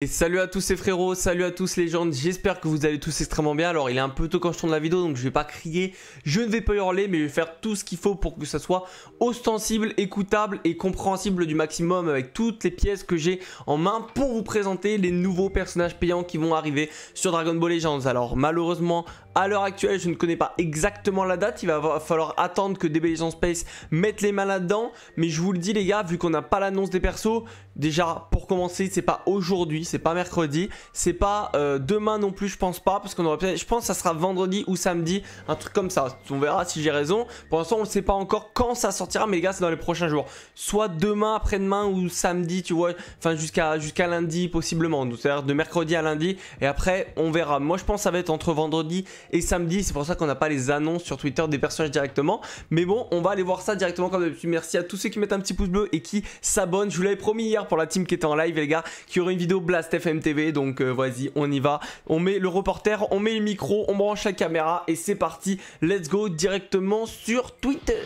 Et salut à tous les frérots, salut à tous les gens, j'espère que vous allez tous extrêmement bien. Alors il est un peu tôt quand je tourne la vidéo donc je vais pas crier, je ne vais pas hurler mais je vais faire tout ce qu'il faut pour que ça soit ostensible, écoutable et compréhensible du maximum avec toutes les pièces que j'ai en main pour vous présenter les nouveaux personnages payants qui vont arriver sur Dragon Ball Legends. Alors malheureusement à l'heure actuelle je ne connais pas exactement la date, il va falloir attendre que DBG Space mette les mains là-dedans, mais je vous le dis les gars, vu qu'on n'a pas l'annonce des persos, déjà pour commencer c'est pas aujourd'hui, c'est pas mercredi, c'est pas euh, demain non plus je pense pas, parce qu'on aurait je pense que ça sera vendredi ou samedi, un truc comme ça, on verra si j'ai raison, pour l'instant on ne sait pas encore quand ça sortira, mais les gars c'est dans les prochains jours, soit demain, après-demain ou samedi tu vois, enfin jusqu'à jusqu'à lundi possiblement, c'est-à-dire de mercredi à lundi, et après on verra, moi je pense que ça va être entre vendredi et samedi. C'est pour ça qu'on n'a pas les annonces sur Twitter des personnages directement. Mais bon, on va aller voir ça directement comme d'habitude. Merci à tous ceux qui mettent un petit pouce bleu et qui s'abonnent. Je vous l'avais promis hier pour la team qui était en live, les gars, qui y aurait une vidéo Blast FM TV. Donc euh, vas-y, on y va. On met le reporter, on met le micro, on branche la caméra et c'est parti. Let's go directement sur Twitter.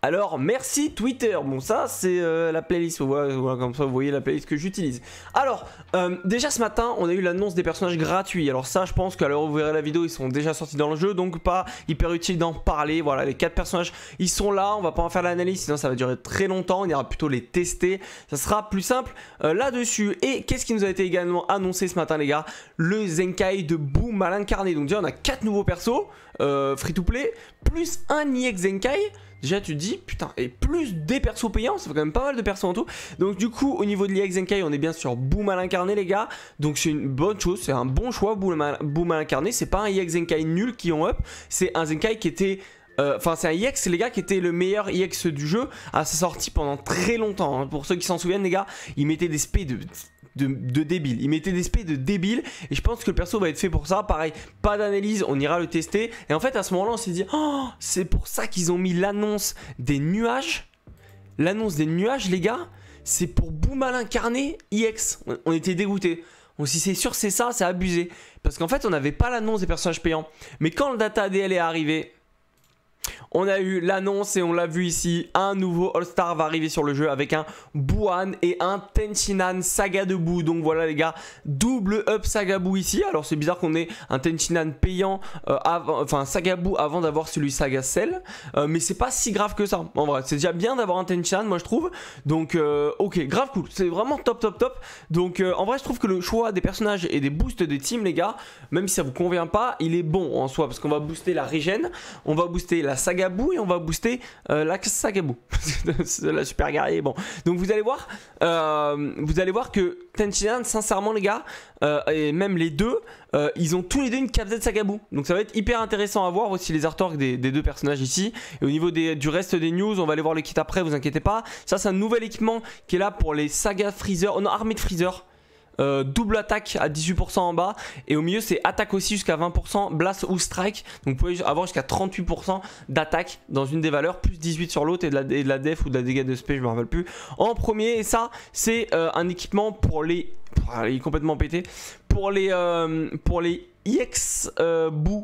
Alors merci Twitter, bon ça c'est euh, la playlist, comme ça vous voyez la playlist que j'utilise. Alors euh, déjà ce matin on a eu l'annonce des personnages gratuits, alors ça je pense qu'à l'heure où vous verrez la vidéo ils sont déjà sortis dans le jeu donc pas hyper utile d'en parler, voilà les 4 personnages ils sont là, on va pas en faire l'analyse sinon ça va durer très longtemps, on ira plutôt les tester, ça sera plus simple euh, là-dessus. Et qu'est-ce qui nous a été également annoncé ce matin les gars Le Zenkai de Boom à incarné. donc déjà on a 4 nouveaux persos, free to play, plus un Iex Zenkai Déjà tu te dis putain et plus des persos payants ça fait quand même pas mal de persos en tout Donc du coup au niveau de l'IA Zenkai on est bien sûr Boom à l'incarné les gars Donc c'est une bonne chose c'est un bon choix Boom à l'incarné C'est pas un IA Zenkai nul qui ont up C'est un Zenkai qui était euh, Enfin, c'est un YX les gars, qui était le meilleur YX du jeu à sa sortie pendant très longtemps. Hein. Pour ceux qui s'en souviennent, les gars, il mettait des spés de de, débile. Il mettait des spés de débile et je pense que le perso va être fait pour ça. Pareil, pas d'analyse, on ira le tester. Et en fait, à ce moment-là, on s'est dit, oh, c'est pour ça qu'ils ont mis l'annonce des nuages. L'annonce des nuages, les gars, c'est pour Boom incarné IX. On, était dégoûté On s'y c'est sûr c'est ça, c'est abusé. Parce qu'en fait, on n'avait pas l'annonce des personnages payants. Mais quand le data ADL est arrivé, on a eu l'annonce et on l'a vu ici, un nouveau All-Star va arriver sur le jeu avec un Buhan et un Tenchinan Saga debout. Donc voilà les gars, double up Saga ici. Alors c'est bizarre qu'on ait un Tenchinan payant, euh, avant, enfin Saga Bou avant d'avoir celui Saga Cell. Euh, mais c'est pas si grave que ça, en vrai. C'est déjà bien d'avoir un Tenchinan, moi je trouve. Donc euh, ok, grave cool, c'est vraiment top top top. Donc en vrai je trouve que le choix des personnages et des boosts des teams les gars, même si ça vous convient pas, il est bon en soi. Parce qu'on va booster la regen, on va booster la saga et on va booster euh, la saga c'est la super guerrier, bon. Donc vous allez voir, euh, vous allez voir que Tenshinhan sincèrement les gars, euh, et même les deux, euh, ils ont tous les deux une capsule de saga Donc ça va être hyper intéressant à voir aussi les artworks des, deux personnages ici. Et au niveau des, du reste des news, on va aller voir le kit après, vous inquiétez pas. Ça c'est un nouvel équipement qui est là pour les Saga Freezer, oh non, armée de Freezer. Euh, double attaque à 18% en bas. Et au milieu, c'est attaque aussi jusqu'à 20%, blast ou strike. Donc vous pouvez avoir jusqu'à 38% d'attaque dans une des valeurs, plus 18 sur l'autre et, de la def ou de la dégâts de SP je me rappelle plus. En premier, et ça, c'est euh, un équipement pour les... Ah, il est complètement pété. Pour les... Euh, pour les IX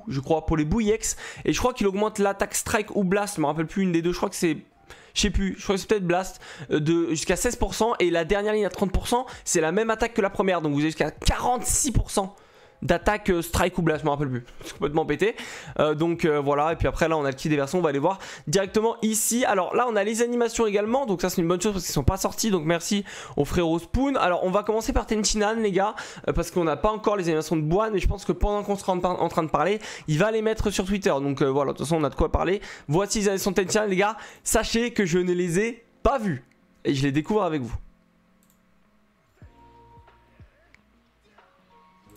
je crois, pour les Bou IX. Et je crois qu'il augmente l'attaque Strike ou Blast, je me rappelle plus une des deux, je crois que c'est je sais plus, je crois que c'est peut-être Blast, euh, de jusqu'à 16%. Et la dernière ligne à 30%, c'est la même attaque que la première. Donc vous avez jusqu'à 46% d'attaque euh, strike ou blast, je me rappelle plus. C'est complètement pété. Euh, donc euh, voilà, et puis après là on a le kit des versions, on va aller voir directement ici. Alors là on a les animations également, donc ça c'est une bonne chose parce qu'ils sont pas sortis, donc merci au frérot Spoon. Alors on va commencer par Tenchinan les gars, euh, parce qu'on n'a pas encore les animations de bois, mais je pense que pendant qu'on sera en, train de parler, il va les mettre sur Twitter. Donc voilà, de toute façon on a de quoi parler. Voici les animations de les gars, sachez que je ne les ai pas vues. Et je les découvre avec vous.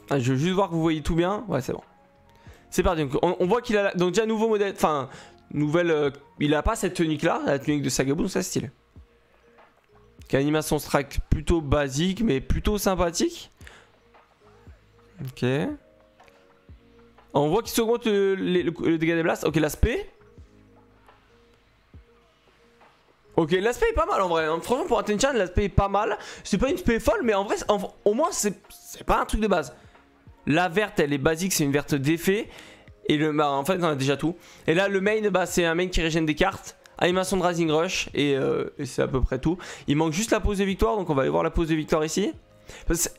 Ah, je veux juste voir que vous voyez tout bien. Ouais, c'est bon. C'est parti. Donc, on, voit qu'il a la... donc déjà nouveau modèle. Enfin, nouvelle. Euh, il a pas cette tunique là, la tunique de Sagabou, donc ça c'est stylé. animation strike plutôt basique, mais plutôt sympathique. Ok. On voit qu'il s'augmente le, dégât des blasts. Ok, l'aspect. Ok, l'aspect est pas mal en vrai. Hein. Franchement, pour Attention, l'aspect est pas mal. C'est pas une spé folle, mais en vrai, au moins, c'est pas un truc de base. La verte, elle est basique, c'est une verte d'effet. Et le, bah, en fait, on a déjà tout. Et là, le main, bah, c'est un main qui régène des cartes. Animation de Rising Rush. Et, euh, c'est à peu près tout. Il manque juste la pose de victoire. Donc, on va aller voir la pose de victoire ici. Parce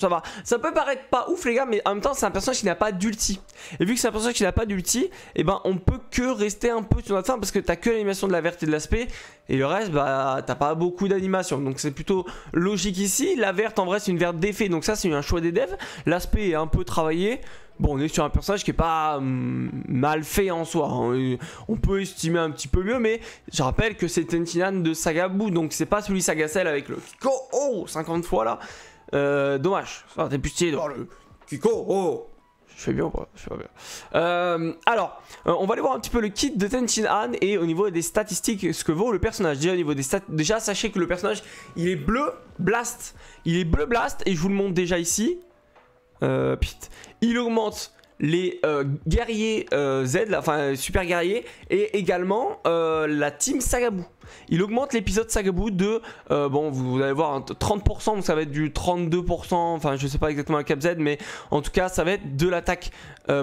ça va. Ça peut paraître pas ouf les gars, mais en même temps c'est un personnage qui n'a pas d'ulti. Et vu que c'est un personnage qui n'a pas d'ulti, et eh ben on peut que rester un peu sur notre fin parce que t'as que l'animation de la verte et de l'aspect. Et le reste, bah t'as pas beaucoup d'animation. Donc c'est plutôt logique ici. La verte en vrai c'est une verte d'effet, donc ça c'est un choix des devs. L'aspect est un peu travaillé. Bon, on est sur un personnage qui est pas mm, mal fait en soi. Hein. On peut estimer un petit peu mieux, mais je rappelle que c'est Tentinan de Sagabou, donc c'est pas celui Sagacel avec le Kiko oh, 50 fois là. Euh, dommage. Ça stylé. Kiko, oh je fais bien ou pas Je fais bien. Euh, alors, euh, on va aller voir un petit peu le kit de Tenchin Han et au niveau des statistiques, ce que vaut le personnage. Déjà, au niveau des stats, déjà sachez que le personnage, il est bleu blast. Il est bleu blast et je vous le montre déjà ici. Euh, Il augmente les euh, guerriers euh, Z, enfin super guerriers, et également euh, la team Sagabou. Il augmente l'épisode Sagabou de, bon, vous, allez voir, 30%, hein, donc ça va être du 32%, enfin je sais pas exactement la cap Z, mais en tout cas ça va être de l'attaque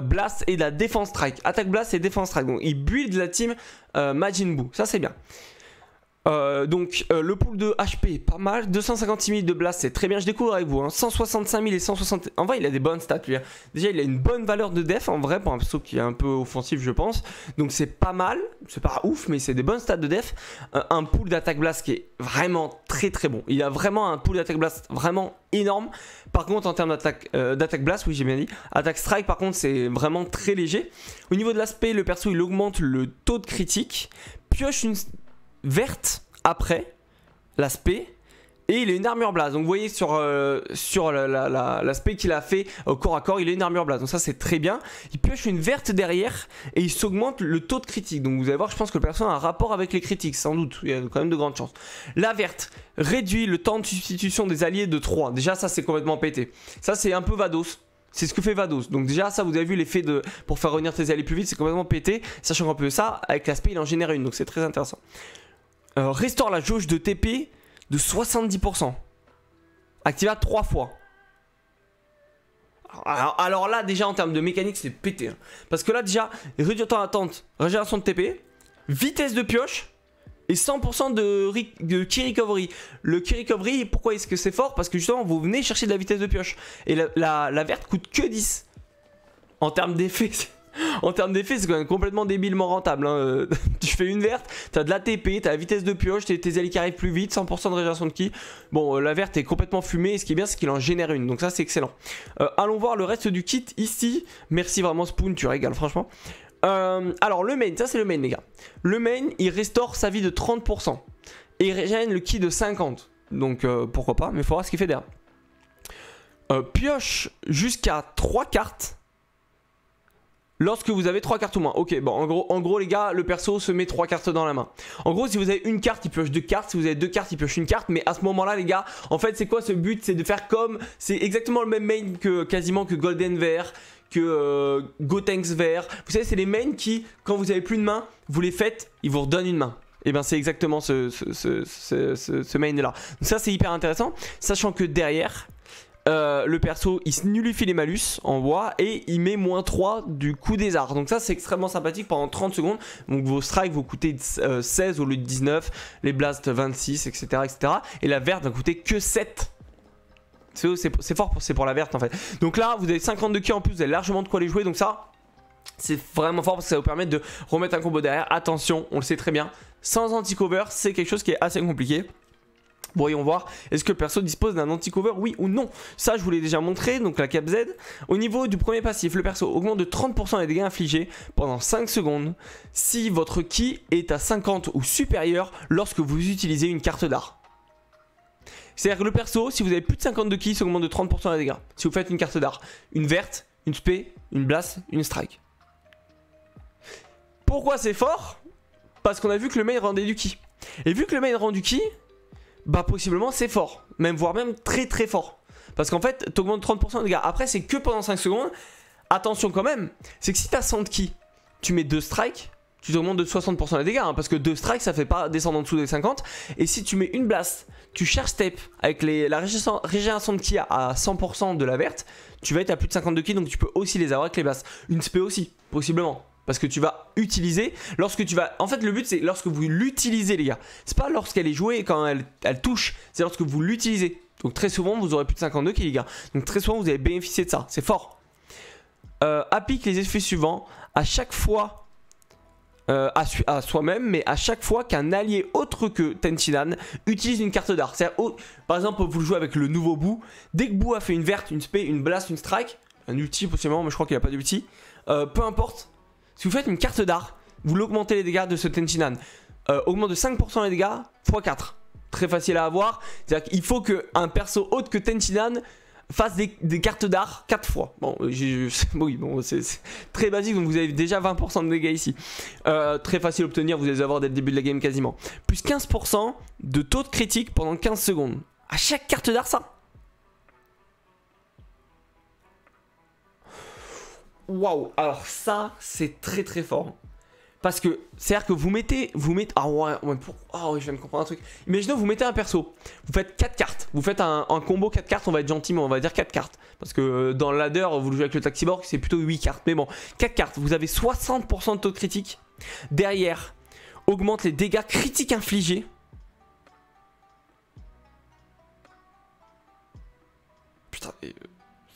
Blast et de la défense strike. Attaque Blast et défense strike. Donc il build la team Majin Buu, ça c'est bien. Euh, donc euh, le pool de HP, pas mal. 256 000 de blast, c'est très bien. Je découvre avec vous. 165 hein. 000 et 160. En vrai, il a des bonnes stats hein. Déjà, il a une bonne valeur de def en vrai pour un perso qui est un peu offensif, je pense. Donc c'est pas mal. C'est pas ouf, mais c'est des bonnes stats de def. Euh, un pool d'attaque blast qui est vraiment très très bon. Il a vraiment un pool d'attaque blast vraiment énorme. Par contre, en termes d'attaque d'attaque blast, oui, j'ai bien dit. Attaque strike, par contre, c'est vraiment très léger. Au niveau de l'aspect, le perso il augmente le taux de critique. Pioche une verte après l'aspect. Et il a une armure blaze Donc vous voyez sur, euh, sur l'aspect la, qu'il a fait au euh, corps à corps, il a une armure blaze Donc ça c'est très bien. Il pioche une verte derrière et il s'augmente le taux de critique. Donc vous allez voir, je pense que le personnage a un rapport avec les critiques, sans doute. Il y a quand même de grandes chances. La verte réduit le temps de substitution des alliés de 3. Déjà ça c'est complètement pété. Ça c'est un peu Vados. C'est ce que fait Vados. Donc déjà ça vous avez vu l'effet de pour faire revenir tes alliés plus vite, c'est complètement pété. Sachant qu'en plus ça, avec l'aspect il en génère une. Donc c'est très intéressant. Euh, restore la jauge de TP de 70%. Activa 3 fois. Alors, là, déjà en termes de mécanique, c'est pété. Hein. Parce que là, déjà, réduire temps d'attente, régénération de TP, vitesse de pioche et 100% de, de key recovery. Le key recovery, pourquoi est-ce que c'est fort Parce que justement, vous venez chercher de la vitesse de pioche. Et la, la verte coûte que 10. En termes d'effet, en termes d'effet, c'est quand même complètement débilement rentable. Hein. tu fais une verte, t'as de la l'ATP, t'as la vitesse de pioche, tes, tes alliés qui arrivent plus vite, 100% de régénération de ki. Bon, euh, la verte est complètement fumée, et ce qui est bien, c'est qu'il en génère une, donc ça c'est excellent. Euh, allons voir le reste du kit ici. Merci vraiment Spoon, tu régales franchement. Euh, alors le main, ça c'est le main les gars. Le main, il restaure sa vie de 30%. Et il régène le ki de 50. Donc pourquoi pas, mais il faudra ce qu'il fait derrière. pioche jusqu'à 3 cartes Lorsque vous avez trois cartes ou moins. Ok, bon, en gros, en gros, les gars, le perso se met trois cartes dans la main. En gros, si vous avez une carte, il pioche deux cartes. Si vous avez deux cartes, il pioche une carte. Mais à ce moment-là, les gars, en fait, c'est quoi ce but C'est de faire comme. C'est exactement le même main que quasiment que Golden Vert, que euh, Gotenks Vert. Vous savez, c'est les mains qui, quand vous avez plus de main, vous les faites, ils vous redonnent une main. Et eh ben, bien c'est exactement ce, ce, ce, ce main là. Donc ça c'est hyper intéressant, sachant que derrière, euh, le perso il se nullifie les malus en bois et il met moins 3 du coup des arts. Donc ça c'est extrêmement sympathique pendant 30 secondes. Donc vos strikes vous coûter 16 euh, au lieu de 19, les blasts 26, etc. etc. Et la verte va coûter que 7. C'est fort, c'est pour la verte en fait. Donc là, vous avez 52 kills en plus, vous avez largement de quoi les jouer. Donc ça, c'est vraiment fort parce que ça vous permet de remettre un combo derrière. Attention, on le sait très bien, sans anti-cover, c'est quelque chose qui est assez compliqué. Voyons voir, est-ce que le perso dispose d'un anti-cover, oui ou non Ça, je vous l'ai déjà montré, donc la cap Z. Au niveau du premier passif, le perso augmente de 30% les dégâts infligés pendant 5 secondes si votre ki est à 50 ou supérieur lorsque vous utilisez une carte d'art. C'est-à-dire que le perso, si vous avez plus de 50 de ki, ça augmente de 30% les dégâts. Si vous faites une carte d'art, une verte, une spé, une blast, une strike. Pourquoi c'est fort Parce qu'on a vu que le main rendait du ki. Et vu que le main rend du ki, bah possiblement c'est fort, même voire même très très fort. Parce qu'en fait, t'augmentes 30% de dégâts. Après, c'est que pendant 5 secondes. Attention quand même, c'est que si t'as qui tu mets 2 strikes, tu t'augmentes de 60% les dégâts, hein, parce que 2 strikes ça fait pas descendre en dessous des 50. Et si tu mets une blast, tu cherches step avec les, la régénération de ki à 100% de la verte, tu vas être à plus de 52 ki, donc tu peux aussi les avoir avec les blasts. Une spé aussi, possiblement. Parce que tu vas utiliser, lorsque tu vas... En fait, le but, c'est lorsque vous l'utilisez, les gars. C'est pas lorsqu'elle est jouée quand elle, touche, c'est lorsque vous l'utilisez. Donc très souvent, vous aurez plus de 52 kills, les gars. Donc très souvent, vous allez bénéficier de ça. C'est fort. Euh, applique les effets suivants à chaque fois euh, à, soi-même, mais à chaque fois qu'un allié autre que Tentinan utilise une carte d'art. par exemple, vous le jouez avec le nouveau bout. Dès que Bou a fait une verte, une spé, une blast, une strike, un ulti possiblement, mais je crois qu'il a pas d'ulti. Euh, peu importe, si vous faites une carte d'art, vous l'augmentez les dégâts de ce Tenchinan. Euh, augmente de 5% les dégâts, x4. Très facile à avoir. C'est-à-dire qu'il faut qu'un perso autre que Tenchinan fasse des, cartes d'art 4 fois. Bon, euh, bon, c'est très basique, donc vous avez déjà 20% de dégâts ici. Euh, très facile à obtenir, vous allez avoir dès le début de la game quasiment. Plus 15% de taux de critique pendant 15 secondes. À chaque carte d'art, ça. waouh, alors ça, c'est très très fort. Parce que, c'est-à-dire que vous mettez, vous mettez, ah ouais, ah je viens de comprendre un truc. Imaginez, vous mettez un perso, vous faites 4 cartes, vous faites un, combo 4 cartes, on va être gentil, mais on va dire 4 cartes. Parce que euh, dans le ladder, vous jouez avec le taxi taxi-borg, c'est plutôt 8 cartes, mais bon, 4 cartes, vous avez 60% de taux de critique. Derrière, augmente les dégâts critiques infligés. Putain, mais...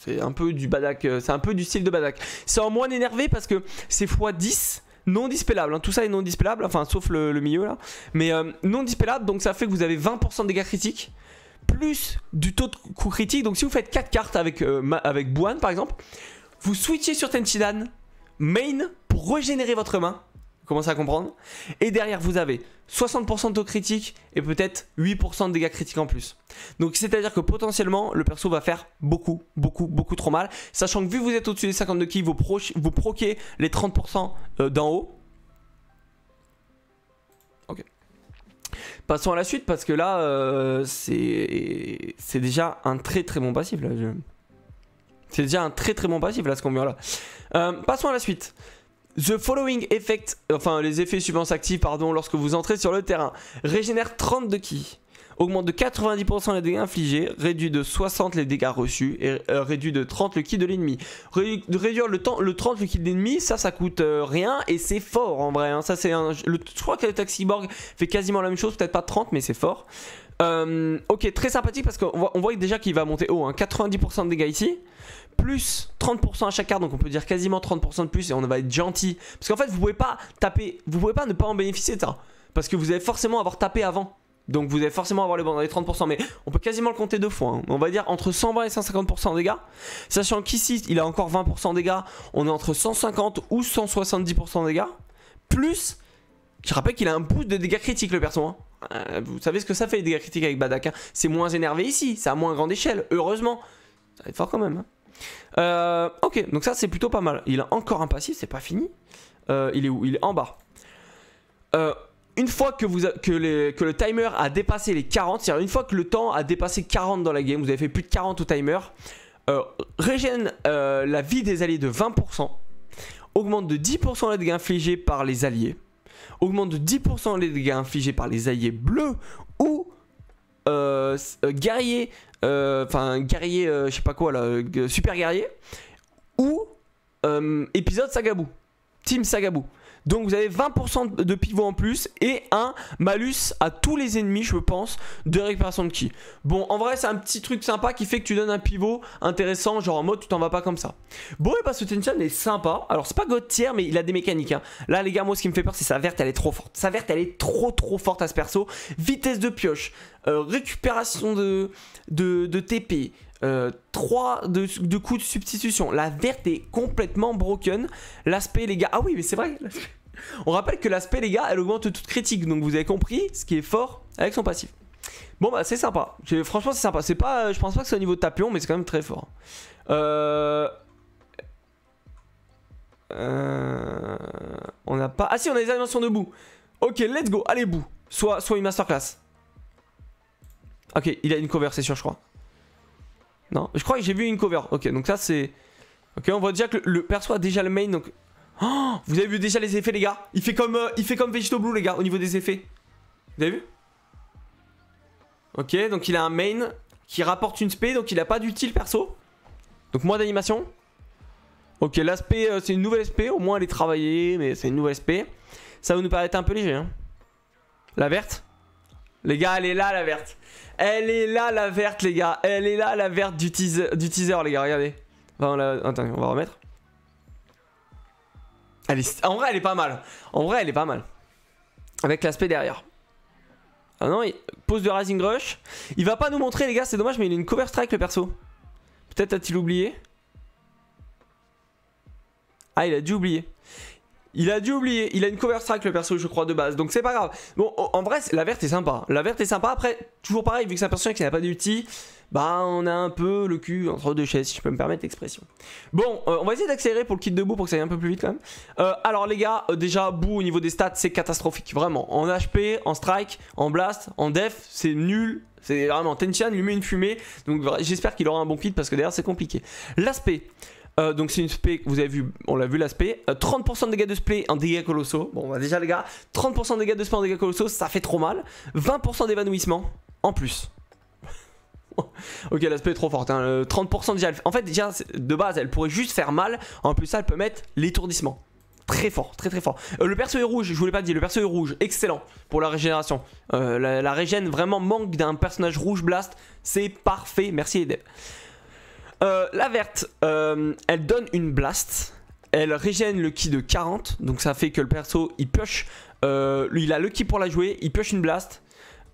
C'est un peu du Badak, euh, c'est un peu du style de Badak. C'est en moins énervé parce que c'est x10 non dispellable. Hein. Tout ça est non dispellable, enfin sauf le, milieu là. Mais euh, non dispellable, donc ça fait que vous avez 20% de dégâts critiques plus du taux de coup critique. Donc si vous faites 4 cartes avec, euh, avec Buan par exemple, vous switchez sur Tenchidan, main, pour régénérer votre main commencez à comprendre. Et derrière, vous avez 60% de taux critique et peut-être 8% de dégâts critiques en plus. Donc c'est-à-dire que potentiellement, le perso va faire beaucoup, beaucoup, beaucoup trop mal. Sachant que vu que vous êtes au-dessus des 52 kills, vous, vous proquez les 30% euh, d'en haut. Ok. Passons à la suite parce que là, euh, c'est c'est déjà un très très bon passif. C'est déjà un très très bon passif là ce combien là. Euh, passons à la suite. The following effect, enfin les effets suivants s'activent pardon, lorsque vous entrez sur le terrain, régénère 30 de ki, augmente de 90% les dégâts infligés, réduit de 60 les dégâts reçus et euh, réduit de 30 le ki de l'ennemi. réduire le temps, le 30 le ki de l'ennemi, ça, ça coûte euh, rien et c'est fort en vrai. Hein. Ça c'est, je crois que taxi taxiborg fait quasiment la même chose, peut-être pas 30 mais c'est fort. Euh, ok, très sympathique parce qu'on voit, déjà qu'il va monter haut, hein, 90% de dégâts ici plus 30% à chaque carte, donc on peut dire quasiment 30% de plus et on va être gentil. Parce qu'en fait, vous pouvez pas taper, vous pouvez pas ne pas en bénéficier de ça. Parce que vous allez forcément avoir tapé avant. Donc vous allez forcément avoir les bons les 30%, mais on peut quasiment le compter deux fois. Hein. On va dire entre 120 et 150% dégâts. Sachant qu'ici, il a encore 20% dégâts. On est entre 150 ou 170% dégâts. Plus, je rappelle qu'il a un boost de dégâts critiques le perso. Hein. Euh, vous savez ce que ça fait les dégâts critiques avec Badak. Hein. C'est moins énervé ici, c'est à moins grande échelle, heureusement. Ça va être fort quand même. Euh, ok, donc ça c'est plutôt pas mal. Il a encore un passif, c'est pas fini. Euh, il est où Il est en bas. Euh, une fois que, vous que, que, le timer a dépassé les 40, c'est-à-dire une fois que le temps a dépassé 40 dans la game, vous avez fait plus de 40 au timer, régène la vie des alliés de 20%, augmente de 10% les dégâts infligés par les alliés, augmente de 10% les dégâts infligés par les alliés bleus ou euh, euh, guerrier, euh, enfin guerrier, je sais pas quoi là, super guerrier, ou épisode Sagabou, Team Sagabou. Donc vous avez 20% de pivot en plus et un malus à tous les ennemis, je pense, de récupération de ki. Bon, en vrai, c'est un petit truc sympa qui fait que tu donnes un pivot intéressant, genre en mode tu t'en vas pas comme ça. Bon, et bah ce Tension est sympa. Alors c'est pas God tier, mais il a des mécaniques. Hein. Là, les gars, moi ce qui me fait peur, c'est sa verte, elle est trop forte. Sa verte, elle est trop trop forte à ce perso. Vitesse de pioche, euh, récupération de, de, de TP, 3 euh, de, coups de substitution. La verte est complètement broken. L'aspect, les gars. Ah oui, mais c'est vrai. On rappelle que l'aspect, les gars, elle augmente toute critique. Donc vous avez compris ce qui est fort avec son passif. Bon, bah c'est sympa. Franchement, c'est sympa. C'est pas, euh, je pense pas que c'est au niveau de Tapion, mais c'est quand même très fort. Euh, euh... On n'a pas. Ah si, on a les animations debout. Ok, let's go. Allez, bout. Soit, soit une masterclass. Ok, il a une conversation, je crois. Non, je crois que j'ai vu une cover. Ok, donc ça c'est... Ok, on voit déjà que le, perso a déjà le main, donc... Oh, vous avez vu déjà les effets, les gars Il fait comme euh, il fait comme Blue, les gars, au niveau des effets. Vous avez vu Ok, donc il a un main qui rapporte une spé, donc il a pas d'utile perso. Donc moins d'animation. Ok, l'aspect, euh, c'est une nouvelle SP, au moins elle est travaillée, mais c'est une nouvelle SP. Ça va nous paraître un peu léger. Hein. La verte les gars, elle est là la verte. Elle est là la verte, les gars. Elle est là la verte du teaser, du teaser les gars. Regardez. on Attends, on va remettre. En vrai, elle est pas mal. En vrai, elle est pas mal. Avec l'aspect derrière. Ah non, il... pose de Rising Rush. Il va pas nous montrer, les gars, c'est dommage, mais il a une cover strike le perso. Peut-être a-t-il oublié. Ah, il a dû oublier. Il a dû oublier, il a une cover strike le perso je crois de base, donc c'est pas grave. Bon, en vrai, la verte est sympa, la verte est sympa, après, toujours pareil, vu que c'est un personnage qui n'a pas d'ulti, bah on a un peu le cul entre deux chaises, si je peux me permettre l'expression. Bon, euh, on va essayer d'accélérer pour le kit de boue pour que ça aille un peu plus vite quand même. Euh, alors les gars, euh, déjà, bout au niveau des stats, c'est catastrophique, vraiment. En HP, en strike, en blast, en def, c'est nul, c'est vraiment Tenchan lui met une fumée. Donc j'espère qu'il aura un bon kit parce que derrière c'est compliqué. L'aspect. Euh, donc c'est une spé, vous avez vu, on l'a vu l'aspect. Euh, 30% de dégâts de spé en dégâts colossaux. Bon, bah déjà les gars, 30% de dégâts de spé en dégâts colossaux, ça fait trop mal. 20% d'évanouissement en plus. ok, l'aspect est trop forte. 30% hein. euh, déjà, en fait, déjà de base, elle pourrait juste faire mal. En plus, ça, elle peut mettre l'étourdissement très fort, très très fort. le perso est rouge, je voulais l'ai pas dire, le perso est rouge, excellent pour la régénération. la, la régène vraiment manque d'un personnage rouge blast, c'est parfait, merci les euh, la verte, euh, elle donne une blast. Elle régène le ki de 40. Donc ça fait que le perso, il pioche. Euh, il a le ki pour la jouer. Il pioche une blast.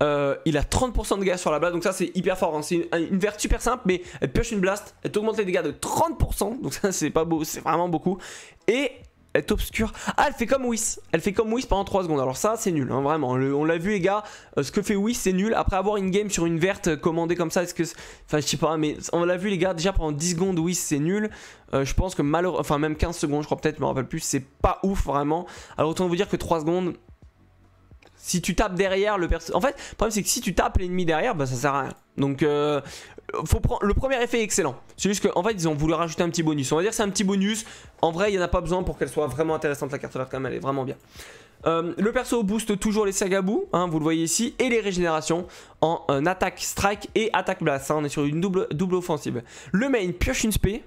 il a 30% de dégâts sur la blast, donc ça c'est hyper fort. Hein. C'est une, verte super simple, mais elle pioche une blast, elle augmente les dégâts de 30%, donc ça c'est pas beau, c'est vraiment beaucoup. Et est obscure. Ah, elle fait comme Whis. Elle fait comme Whis pendant 3 secondes. Alors ça, c'est nul, hein, vraiment. on l'a vu, les gars. Euh, ce que fait Whis, c'est nul. Après avoir une game sur une verte euh, commandée comme ça, est-ce que... Enfin, je sais pas, mais on l'a vu, les gars. Déjà, pendant 10 secondes, Whis, c'est nul. Euh, je pense que malheureusement... Enfin, même 15 secondes, je crois peut-être, je me rappelle plus. C'est pas ouf, vraiment. Alors, autant vous dire que 3 secondes, si tu tapes derrière le perso... En fait, le problème c'est que si tu tapes l'ennemi derrière, bah ça sert à rien. Donc, euh, faut prendre... le premier effet est excellent. C'est juste qu'en en fait, ils ont voulu rajouter un petit bonus. On va dire c'est un petit bonus. En vrai, il n'y en a pas besoin pour qu'elle soit vraiment intéressante, la carte verte quand même, elle est vraiment bien. Euh, le perso booste toujours les sagabous, hein, vous le voyez ici, et les régénérations en euh, attaque strike et attaque blast. Hein, on est sur une double, double offensive. Le main pioche une spé,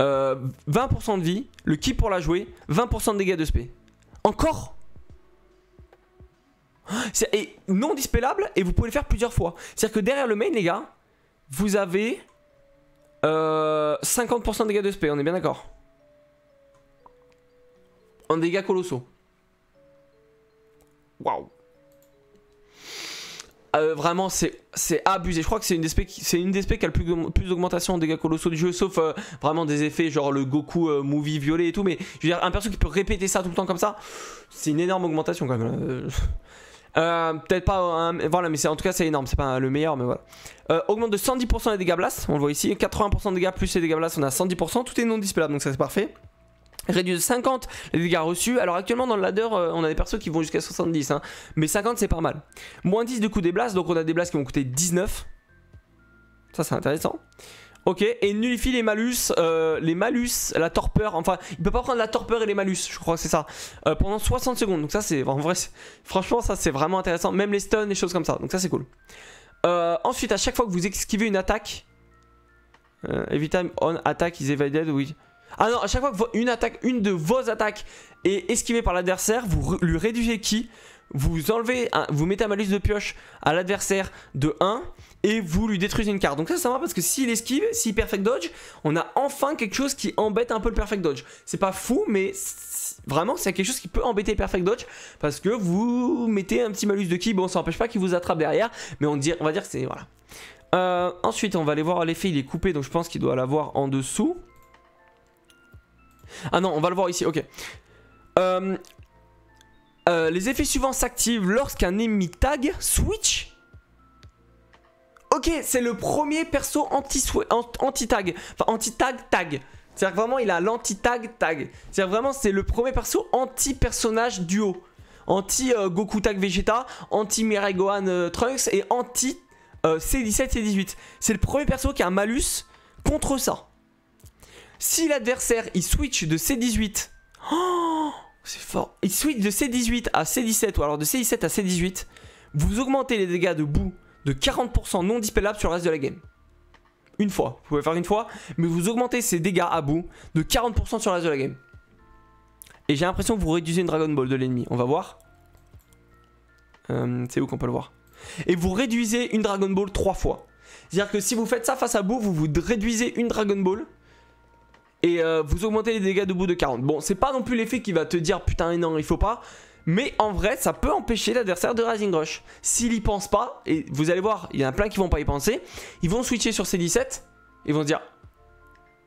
20% de vie, le ki pour la jouer, 20% de dégâts de spé. Encore c'est non dispellable et vous pouvez le faire plusieurs fois. C'est-à-dire que derrière le main, les gars, vous avez 50% euh, de dégâts de SP, on est bien d'accord En dégâts colossaux. Waouh. Euh, vraiment, c'est abusé. Je crois que c'est une des spé c'est une qui a le plus, plus d'augmentation en dégâts colossaux du jeu, sauf euh, vraiment des effets genre le Goku movie violet et tout. Mais je veux dire, un perso qui peut répéter ça tout le temps comme ça, c'est une énorme augmentation quand même. Euh, peut-être pas hein, voilà, mais en tout cas c'est énorme, c'est pas le meilleur, mais voilà. Euh, augmente de 110% les dégâts blast, on le voit ici, 80% de dégâts plus les dégâts blast, on a 110%, tout est non dispellable donc ça c'est parfait. Réduit de 50 les dégâts reçus. Alors actuellement dans le ladder euh, on a des persos qui vont jusqu'à 70 hein, Mais 50 c'est pas mal Moins 10 de coups des blasts Donc on a des blasts qui vont coûter 19 Ça c'est intéressant Ok, et nullifie les malus, euh, les malus, la torpeur, enfin, il peut pas prendre la torpeur et les malus, je crois que c'est ça, euh, pendant 60 secondes. Donc ça, c'est, en vrai, franchement, ça, c'est vraiment intéressant, même les stuns, les choses comme ça, donc ça, c'est cool. Euh, ensuite, à chaque fois que vous esquivez une attaque, every time on attack is evaded, oui. Ah non, à chaque fois que une attaque, une de vos attaques est esquivée par l'adversaire, vous lui réduisez qui vous enlevez, vous mettez un malus de pioche à l'adversaire de 1 et vous lui détruisez une carte. Donc ça, ça va parce que s'il esquive, s'il perfect dodge, on a enfin quelque chose qui embête un peu le perfect dodge. C'est pas fou, mais vraiment, c'est quelque chose qui peut embêter le perfect dodge parce que vous mettez un petit malus de qui, Bon, ça empêche pas qu'il vous attrape derrière, mais on, va dire que c'est... Voilà. Euh, ensuite, on va aller voir l'effet, il est coupé, donc je pense qu'il doit l'avoir en dessous. Ah non, on va le voir ici, ok. Euh, euh, les effets suivants s'activent lorsqu'un ennemi tag switch. Ok, c'est le premier perso anti-tag. enfin, anti-tag, tag. tag. cest à dire vraiment, il a l'anti-tag, tag. tag. cest à dire vraiment, c'est le premier perso anti-personnage duo. Anti-Goku euh, tag Vegeta, anti-Mirai Gohan euh, Trunks et anti C17 c 18. C'est le premier perso qui a un malus contre ça. Si l'adversaire, il switch de C18... Oh c'est fort. Il switch de C18 à C17 ou alors de C17 à C18. Vous augmentez les dégâts de boue de 40% non dispellables sur le reste de la game. Une fois. Vous pouvez faire une fois, mais vous augmentez ces dégâts à boue de 40% sur le reste de la game. Et j'ai l'impression que vous réduisez une Dragon Ball de l'ennemi. On va voir. Euh, c'est où qu'on peut le voir Et vous réduisez une Dragon Ball 3 fois. C'est-à-dire que si vous faites ça face à bout, vous vous réduisez une Dragon Ball et euh, vous augmentez les dégâts de bout de 40. Bon, c'est pas non plus l'effet qui va te dire putain non, il faut pas. Mais en vrai, ça peut empêcher l'adversaire de Rising Rush. S'il y pense pas, et vous allez voir, il y en a plein qui vont pas y penser, ils vont switcher sur ces 17 Ils vont dire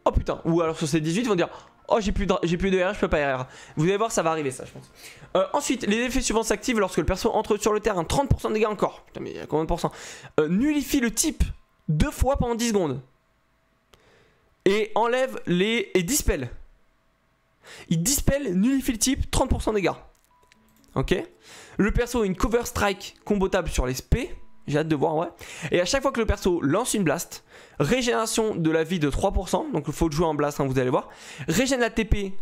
Oh putain, ou alors sur ces 18, ils vont dire Oh, j'ai plus, de, plus de RR, je peux pas RR. Vous allez voir, ça va arriver, ça, je pense. Euh, ensuite, les effets suivants s'activent lorsque le perso entre sur le terrain. 30% de dégâts encore. Putain, mais il combien de pourcents euh, Nullifie le type deux fois pendant 10 secondes et enlève les. et dispel. Il dispel, nullifie le type, 30% dégâts. Ok Le perso a une cover strike combotable sur les SP. J'ai hâte de voir, ouais. Et à chaque fois que le perso lance une blast, régénération de la vie de 3%. Donc il faut jouer en blast, hein, vous allez voir. Régène la TP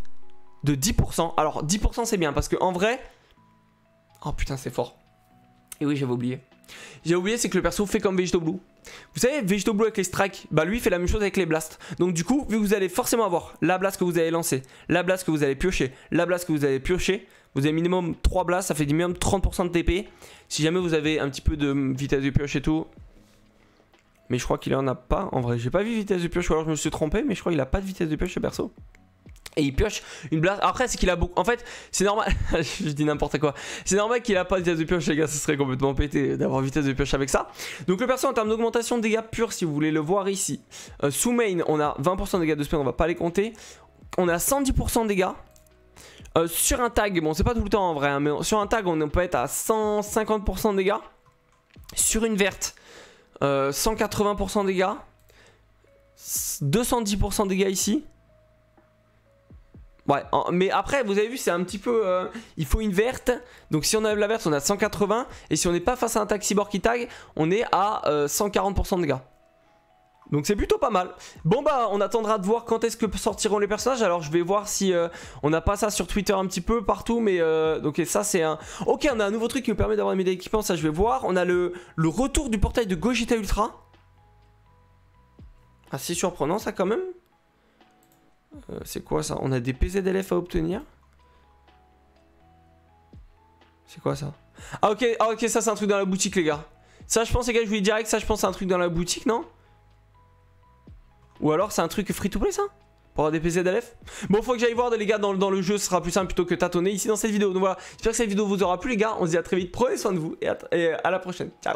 de 10%. Alors 10% c'est bien parce que en vrai. Oh putain, c'est fort. Et oui, j'avais oublié. J'ai oublié, c'est que le perso fait comme Vegeto Blue. Vous savez, Vegeto Blue avec les strikes, bah lui fait la même chose avec les blasts. Donc du coup, vu que vous allez forcément avoir la blast que vous avez lancer, la blast que vous allez piocher, la blast que vous avez piocher, vous avez minimum 3 blasts, ça fait minimum 30% de TP. Si jamais vous avez un petit peu de vitesse de pioche et tout. Mais je crois qu'il en a pas en vrai. J'ai pas vu vitesse de pioche ou alors je me suis trompé, mais je crois qu'il a pas de vitesse de pioche ce perso et il pioche une blast. Après, c'est qu'il a beaucoup. En fait, c'est normal. je dis n'importe quoi. C'est normal qu'il a pas de vitesse de pioche, les gars. Ce serait complètement pété d'avoir vitesse de pioche avec ça. Donc, le perso en termes d'augmentation de dégâts purs, si vous voulez le voir ici. Euh, sous main, on a 20% de dégâts de spin, on va pas les compter. On a 110% de dégâts. Euh, sur un tag, bon, c'est pas tout le temps en vrai, hein, mais sur un tag, on peut être à 150% de dégâts. Sur une verte, 180% euh, de dégâts. 210% de dégâts ici. Ouais, mais après, vous avez vu, c'est un petit peu. Euh, il faut une verte. Donc si on enlève la verte, on a 180. Et si on n'est pas face à un bord qui tag, on est à 140% euh, de dégâts Donc c'est plutôt pas mal. Bon bah on attendra de voir quand est-ce que sortiront les personnages. Alors je vais voir si euh, on n'a pas ça sur Twitter un petit peu partout. Mais donc ça c'est un... Ok on a un nouveau truc qui nous permet d'avoir une médailles d'équipement. Ça je vais voir. On a le, le retour du portail de Gogeta Ultra. Assez ah, surprenant ça quand même. Euh, c'est quoi ça On a des PZLF à obtenir C'est quoi ça ah ok, ah, ok, ça c'est un truc dans la boutique les gars. Ça je pense les gars, je vous dis direct, ça je pense c'est un truc dans la boutique, non Ou alors c'est un truc free-to-play ça pour avoir des PZLF Bon, faut que j'aille voir les gars dans, le jeu, ce sera plus simple plutôt que tâtonner ici dans cette vidéo. Donc voilà, j'espère que cette vidéo vous aura plu les gars, on se dit à très vite, prenez soin de vous et à la prochaine. Ciao